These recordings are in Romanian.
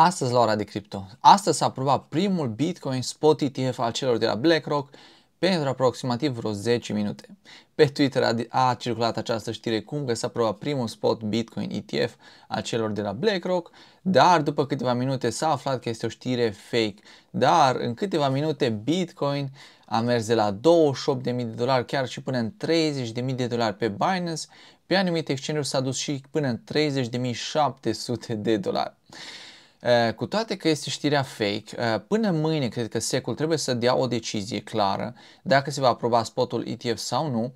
astăzi la ora de cripto. Astăzi s-a aprobat primul Bitcoin spot ETF al celor de la BlackRock pentru aproximativ vreo 10 minute. Pe Twitter a, a circulat această știre cum că s-a aprobat primul spot Bitcoin ETF al celor de la BlackRock, dar după câteva minute s-a aflat că este o știre fake. Dar în câteva minute Bitcoin a mers de la 28.000 de dolari chiar și până în 30.000 de dolari pe Binance, pe anumite exchange s-a dus și până în 30.700 de dolari. Eh, cu toate că este știrea fake, eh, până mâine cred că secul trebuie să dea o decizie clară dacă se va aproba spotul ETF sau nu.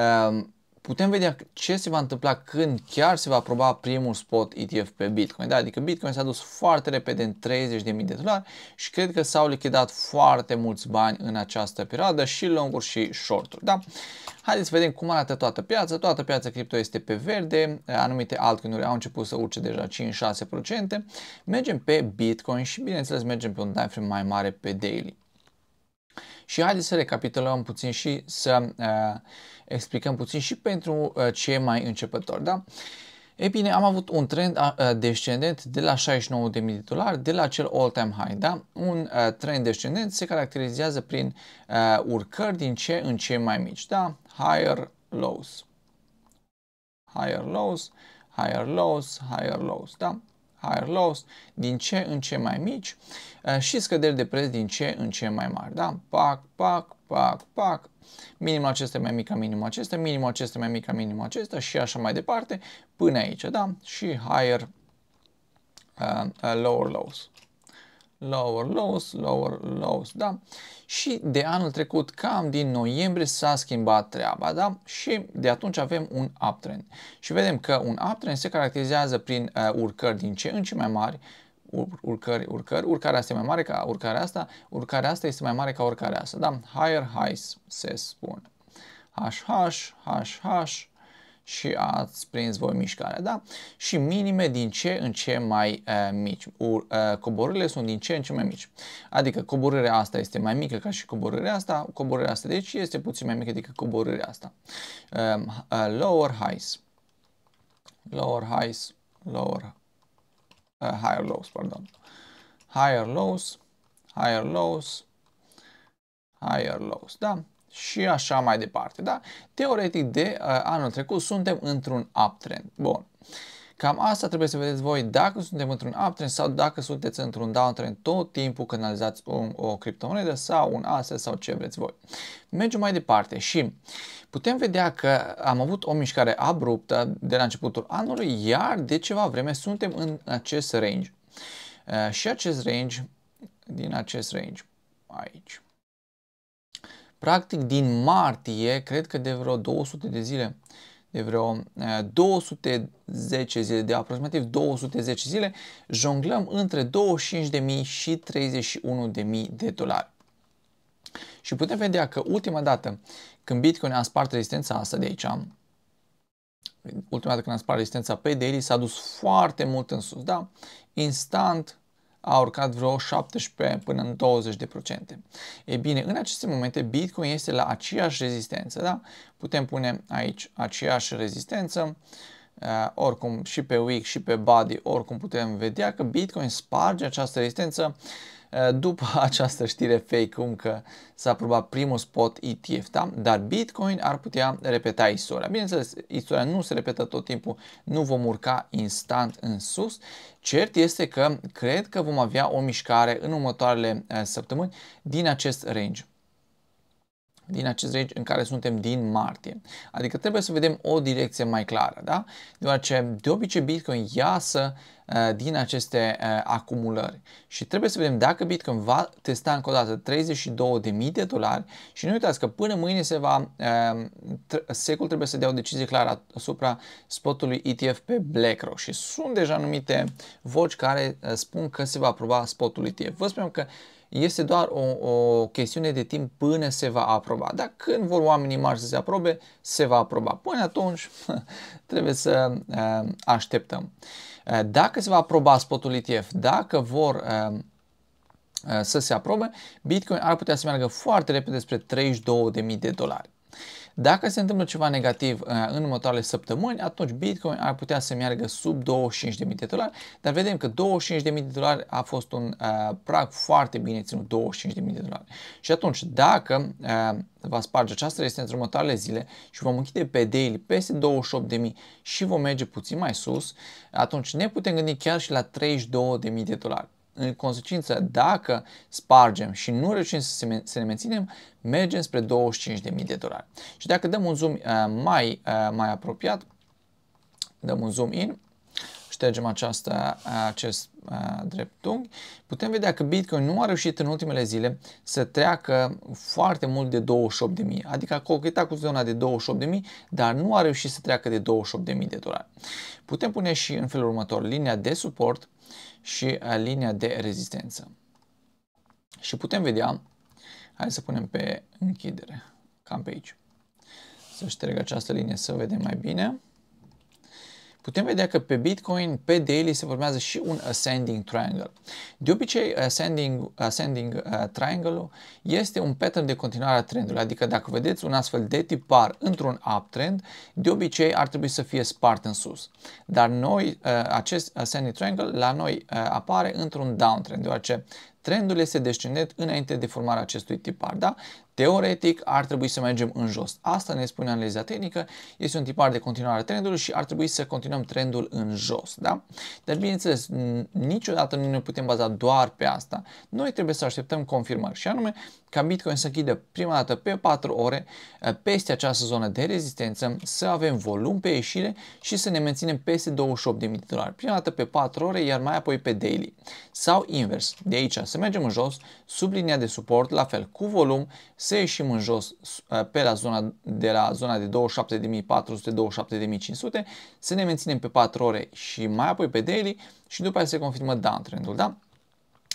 Ehm, putem vedea ce se va întâmpla când chiar se va aproba primul spot ETF pe Bitcoin. Da? Adică Bitcoin s-a dus foarte repede în 30.000 de dolari și cred că s-au lichidat foarte mulți bani în această perioadă și longuri și short-uri. Da? Haideți să vedem cum arată toată piața. Toată piața cripto este pe verde, anumite altcoinuri au început să urce deja 5-6%. Mergem pe Bitcoin și bineînțeles mergem pe un timeframe mai mare pe daily. Și haideți să recapitulăm puțin și să uh, explicăm puțin și pentru uh, cei mai începători. Da? Ei bine, am avut un trend uh, descendent de la 69 de de dolari, de la cel all-time high, da? Un uh, trend descendent se caracterizează prin uh, urcări din ce în ce mai mici, da? Higher lows. Higher lows, higher lows, higher lows, da? higher lows din ce în ce mai mici eh, și scăderi de preț din ce în ce mai mari. Da? Pac, pac, pac, pac, minimul acesta mai mic ca minimul acesta, minimul acesta mai mic ca minimul acesta și așa mai departe până aici. Da? Și higher, uh, lower lows lower lows, lower lows, da? Și de anul trecut, cam din noiembrie, s-a schimbat treaba, da? Și de atunci avem un uptrend. Și vedem că un uptrend se caracterizează prin uh, urcări din ce în ce mai mari, urcări, urcări, urcarea asta e mai mare ca urcarea asta, urcarea asta este mai mare ca urcarea asta, da? Higher highs se spune. HH, HH, și ați prins voi mișcarea, da? Și minime din ce în ce mai uh, mici. Uh, eh, coborurile sunt din ce în ce mai mici. Adică coborârea asta este mai mică ca și coborârea asta, coborârea asta deci este puțin mai mică decât coborârea asta. Uh, uh, lower highs. Lower highs, lower uh, higher lows, pardon. Higher lows, higher lows, higher lows, da? și așa mai departe. Da? Teoretic de uh, anul trecut suntem într-un uptrend. Bun. Cam asta trebuie să vedeți voi dacă suntem într-un uptrend sau dacă sunteți într-un downtrend tot timpul când analizați un, o criptomonedă sau un asset sau ce vreți voi. Mergem mai departe și putem vedea că am avut o mișcare abruptă de la începutul anului, iar de ceva vreme suntem în acest range. Uh, și acest range, din acest range, aici practic din martie, cred că de vreo 200 de zile, de vreo 210 eh, zile, de aproximativ 210 zile, jonglăm între 25.000 și 31.000 de dolari. Și putem vedea că ultima dată când Bitcoin a spart rezistența asta de aici, ultima dată când a spart rezistența pe daily, s-a dus foarte mult în sus, da? Instant, a urcat vreo 17 până în 20%. E bine, în aceste momente Bitcoin este la aceeași rezistență, da? Putem pune aici aceeași rezistență, Uh, oricum și pe week și pe body, oricum putem vedea că Bitcoin sparge această rezistență Eh, după această știre fake cum că s-a aprobat primul spot ETF, da? dar Bitcoin ar putea repeta istoria. Bineînțeles, istoria nu se repetă tot timpul, nu vom urca instant în sus. Cert este că cred că vom avea o mișcare în următoarele eh, săptămâni din acest range din acest range în care suntem din martie. Adică trebuie să vedem o direcție mai clară, da? Deoarece de obicei Bitcoin iasă uh, din aceste uh, acumulări și trebuie să vedem dacă Bitcoin va testa încă o dată 32.000 de dolari și nu uitați că până mâine se va, uh, secul trebuie să dea o decizie clară asupra spotului ETF pe BlackRock și sunt deja anumite voci care uh, spun că se va aproba spotul ETF. Vă spunem că este doar o, o chestiune de timp până se va aproba. Dar când vor oamenii mari să se aprobe, se va aproba. Până atunci trebuie să eh, așteptăm. Eh, dacă se va aproba spotul ETF, dacă vor eh, să se aprobe, Bitcoin ar putea să meargă foarte repede spre 32.000 de dolari. Dacă se întâmplă ceva negativ uh, în următoarele săptămâni, atunci Bitcoin ar putea să meargă sub 25.000 de dolari, dar vedem că 25.000 de dolari a fost un uh, prag foarte bine ținut, 25.000 de dolari. Și atunci, dacă uh, va sparge această rezistență în următoarele zile și vom închide pe daily peste 28.000 și vom merge puțin mai sus, atunci ne putem gândi chiar și la 32.000 de dolari în consecință, dacă spargem și nu reușim să, să ne menținem, mergem spre 25.000 de dolari. Și dacă dăm un zoom uh, mai, uh, mai apropiat, dăm un zoom in, ștergem această, uh, acest uh, dreptunghi, putem vedea că Bitcoin nu a reușit în ultimele zile să treacă foarte mult de 28.000, adică a cochetat cu zona de 28.000, dar nu a reușit să treacă de 28.000 de dolari. Putem pune și în felul următor linia de suport și linia de rezistență. Și putem vedea, hai să punem pe închidere, cam pe aici. Să șterg această linie să vedem mai bine putem vedea că pe Bitcoin, pe daily, se formează și un ascending triangle. De obicei, ascending, ascending uh, triangle este un pattern de continuare a trendului, adică dacă vedeți un astfel de tipar într-un uptrend, de obicei ar trebui să fie spart în sus. Dar noi, uh, acest ascending triangle la noi uh, apare într-un downtrend, deoarece trendul este descendent înainte de formarea acestui tipar, da? Teoretic ar trebui să mergem în jos. Asta ne spune analiza tehnică, este un tipar de continuare a trendului și ar trebui să continuăm trendul în jos. Da? Dar bineînțeles, niciodată nu ne putem baza doar pe asta. Noi trebuie să așteptăm confirmări și anume ca Bitcoin să închidă prima dată pe 4 ore eh, peste această zonă de rezistență, să avem volum pe ieșire și să ne menținem peste 28.000 de dolari. Prima dată pe 4 ore, iar mai apoi pe daily. Sau invers, de aici să mergem în jos, sub linia de suport, la fel cu volum, să ieșim în jos eh, pe la zona, de la zona de 27.400-27.500, să ne menținem pe 4 ore și mai apoi pe daily și după aceea se confirmă downtrend-ul, da?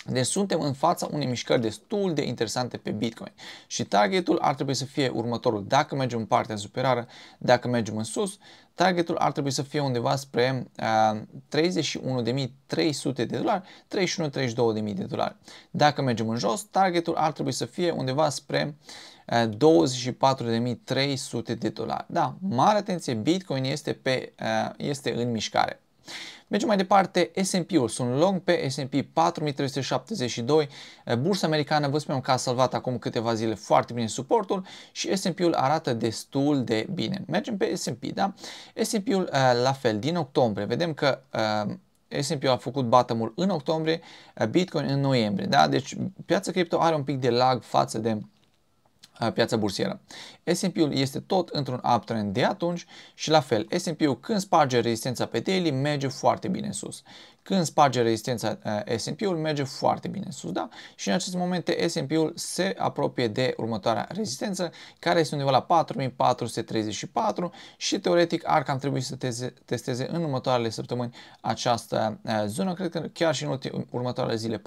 Deci suntem în fața unei mișcări destul de interesante pe Bitcoin și targetul ar trebui să fie următorul. Dacă mergem în partea superioară, dacă mergem în sus, targetul ar trebui să fie undeva spre uh, 31.300 de dolari, 31-32.000 de dolari. Dacă mergem în jos, targetul ar trebui să fie undeva spre uh, 24.300 de dolari. Da, mare atenție, Bitcoin este, pe, uh, este în mișcare. Mergem mai departe, S&P-ul, sunt long pe S&P 4372, eh, bursa americană, vă spunem că a salvat acum câteva zile foarte bine suportul și S&P-ul arată destul de bine. Mergem pe S&P, da? S&P-ul eh, la fel, din octombrie, vedem că eh, S&P a făcut bottom în octombrie, Bitcoin în noiembrie, da? Deci piața cripto are un pic de lag față de piața bursieră. S&P-ul este tot într-un uptrend de atunci și la fel, S&P-ul când sparge rezistența pe daily merge foarte bine în sus. Când sparge rezistența eh, S&P-ul, merge foarte bine sus, da? Și în aceste momente S&P-ul se apropie de următoarea rezistență, care este undeva la 4434 și teoretic ar cam trebui să teze, testeze în următoarele săptămâni această eh, zonă, cred că chiar și în următoarele zile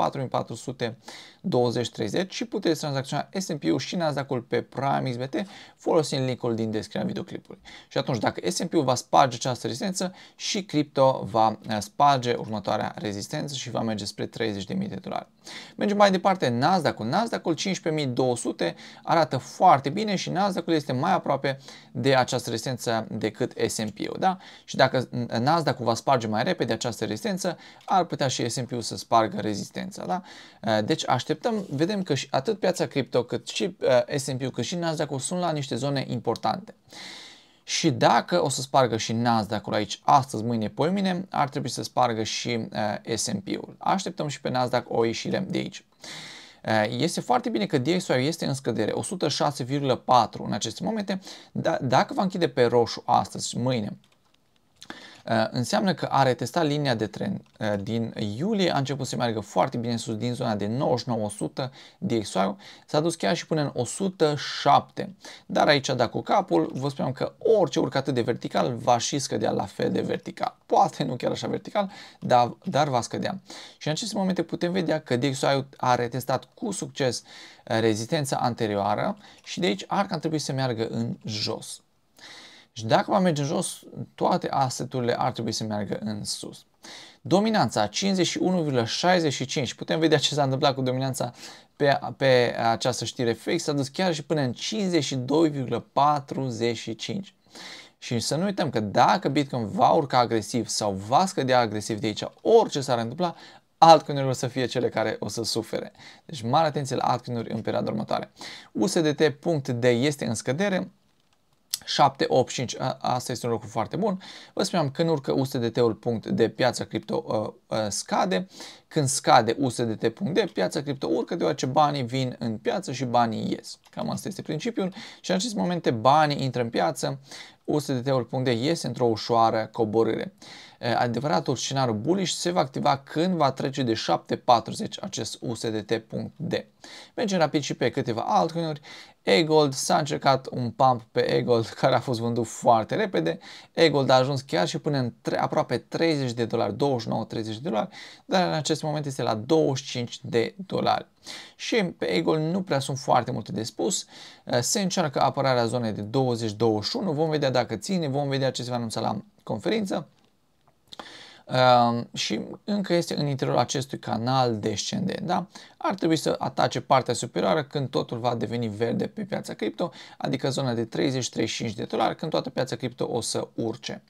4420-30 și puteți tranzacționa S&P-ul și Nasdaq-ul pe Prime XBT folosind linkul din descrierea videoclipului. Și atunci, dacă S&P-ul va sparge această rezistență și cripto va eh, sparge următoarea următoarea rezistență și va merge spre 30.000 de dolari. Mergem mai departe, Nasdaq-ul. Nasdaq-ul 15.200 arată foarte bine și Nasdaq-ul este mai aproape de această rezistență decât S&P-ul. Da? Și dacă Nasdaq-ul va sparge mai repede această rezistență, ar putea și S&P-ul să spargă rezistența. Da? Deci așteptăm, vedem că și atât piața cripto cât și uh, S&P-ul cât și Nasdaq-ul sunt la niște zone importante și dacă o să spargă și Nasdaq-ul aici astăzi, mâine, poimine, ar trebui să spargă și uh, eh, S&P-ul. Așteptăm și pe Nasdaq o ieșire de aici. Eh, este foarte bine că DXY este în scădere, 106,4 în aceste momente, dar dacă va închide pe roșu astăzi, mâine, Eh, înseamnă că a retestat linia de tren eh, din iulie, a început să meargă foarte bine sus din zona de 99-100 DXY, s-a dus chiar și până în 107. Dar aici, dacă cu capul, vă spuneam că orice urcă atât de vertical va și scădea la fel de vertical. Poate nu chiar așa vertical, dar, dar va scădea. Și în aceste momente putem vedea că DXY a retestat cu succes eh, rezistența anterioară și de aici arca trebuie să meargă în jos. Și dacă va merge în jos, toate aseturile ar trebui să meargă în sus. Dominanța 51,65. Putem vedea ce s-a întâmplat cu dominanța pe, pe această știre fake. S-a dus chiar și până în 52,45. Și să nu uităm că dacă Bitcoin va urca agresiv sau va scădea agresiv de aici, orice s-ar întâmpla, altcoinuri o să fie cele care o să sufere. Deci mare atenție la altcoinuri în perioada următoare. USDT.de este în scădere, 5, asta este un lucru foarte bun. Vă spuneam, când urcă USDT-ul punct de piața cripto uh, uh, scade, când scade USDT punct de piața cripto urcă, deoarece banii vin în piață și banii ies. Cam asta este principiul și în aceste momente banii intră în piață, USDT-ul punct de iese într-o ușoară coborâre. Adevăratul scenariu bullish se va activa când va trece de 7.40 acest USDT.D. Mergem rapid și pe câteva altcoinuri. Egold s-a încercat un pump pe Egold care a fost vândut foarte repede. Egold a ajuns chiar și până în tre- aproape 30 de dolari, 29-30 de dolari, dar în acest moment este la 25 de dolari. Și pe Eagle nu prea sunt foarte multe de spus. Eh, se încearcă apărarea zonei de 20-21. Vom vedea dacă ține, vom vedea ce se va anunța la conferință. Ehm, și încă este în interiorul acestui canal descendent. Da? Ar trebui să atace partea superioară când totul va deveni verde pe piața cripto, adică zona de 30-35 de dolari, când toată piața cripto o să urce.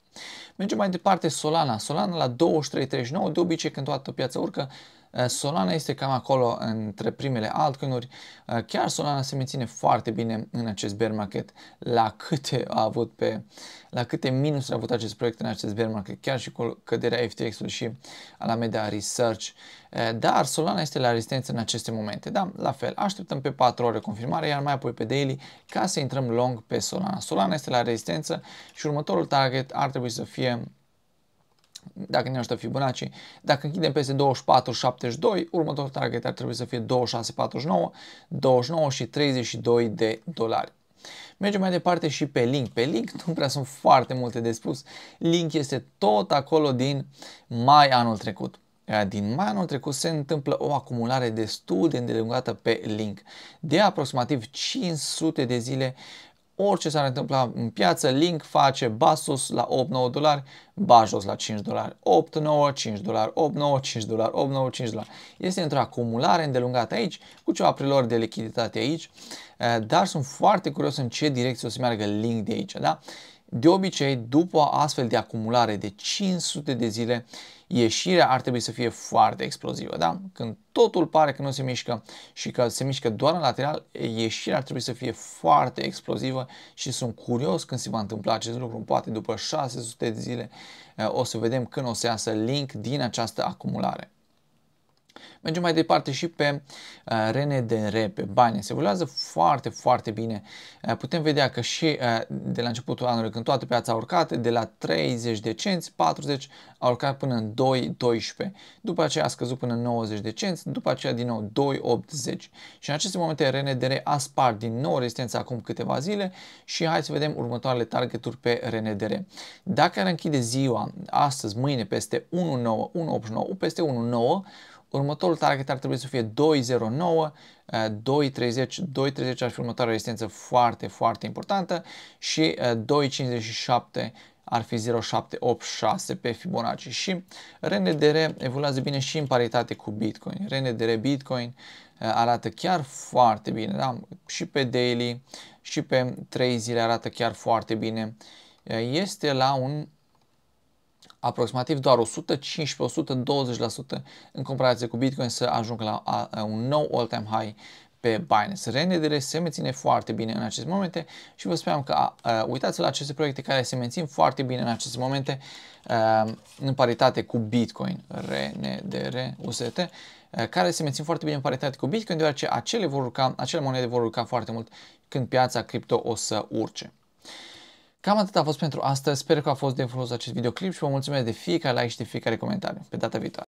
Mergem mai departe Solana. Solana la 23-39, de obicei când toată piața urcă, Eh, Solana este cam acolo între primele altcoinuri. Eh, chiar Solana se menține foarte bine în acest bear market. La câte a avut pe la câte minusuri a avut acest proiect în acest bear market, chiar și cu căderea FTX-ului și Alameda Research. Eh, dar Solana este la rezistență în aceste momente. Da, la fel, așteptăm pe 4 ore confirmare, iar mai apoi pe daily ca să intrăm long pe Solana. Solana este la rezistență și următorul target ar trebui să fie dacă ne ajută Fibonacci, dacă închidem peste 24,72, următorul target ar trebui să fie 26,49, 29 și 32 de dolari. Mergem mai departe și pe link. Pe link nu prea sunt foarte multe de spus. Link este tot acolo din mai anul trecut. Din mai anul trecut se întâmplă o acumulare destul de îndelungată pe link. De aproximativ 500 de zile orice s-ar întâmpla în piață, Link face basus la 8-9 dolari, bajos la 5 dolari, 8-9, 5 dolari, 8-9, 5 dolari, 8-9, 5 dolari. Este într-o acumulare îndelungată aici, cu ceva prelor de lichiditate aici, eh, dar sunt foarte curios în ce direcție o să meargă Link de aici, da? De obicei, după astfel de acumulare de 500 de zile, ieșirea ar trebui să fie foarte explozivă, da? Când totul pare că nu se mișcă și că se mișcă doar în lateral, ieșirea ar trebui să fie foarte explozivă și sunt curios când se va întâmpla acest lucru, poate după 600 de zile eh, o să vedem când o să iasă link din această acumulare. Mergem mai departe și pe uh, RNDR, pe bani. Se evoluează foarte, foarte bine. Uh, putem vedea că și uh, de la începutul anului, când toată piața a urcat, de la 30 de cenți, 40 a urcat până în 2,12. După aceea a scăzut până în 90 de cenți, după aceea din nou 2,80. Și în aceste momente RNDR a spart din nou rezistența acum câteva zile și hai să vedem următoarele targeturi pe RNDR. Dacă ar închide ziua, astăzi, mâine, peste 1,9, 1,89, peste 1,9, Următorul target ar trebui să fie 209, 230, 230 ar fi următoarea rezistență foarte, foarte importantă și 257 eh, ar fi 0786 pe Fibonacci și RNDR evoluează bine și în paritate cu Bitcoin. RNDR Bitcoin eh, arată chiar foarte bine, da? și pe daily și pe 3 zile arată chiar foarte bine. Eh, este la un aproximativ doar 115-120% în comparație cu Bitcoin să ajungă la un nou all-time high pe Binance. RNDR se menține foarte bine în aceste momente și vă spuneam că uh, uitați la aceste proiecte care se mențin foarte bine în aceste momente uh, în paritate cu Bitcoin, RNDR, UST, uh, care se mențin foarte bine în paritate cu Bitcoin, deoarece acele, vor urca, acele monede vor urca foarte mult când piața cripto o să urce. Cam atât a fost pentru astăzi, sper că a fost de folos acest videoclip și vă mulțumesc de fiecare like și de fiecare comentariu. Pe data viitoare!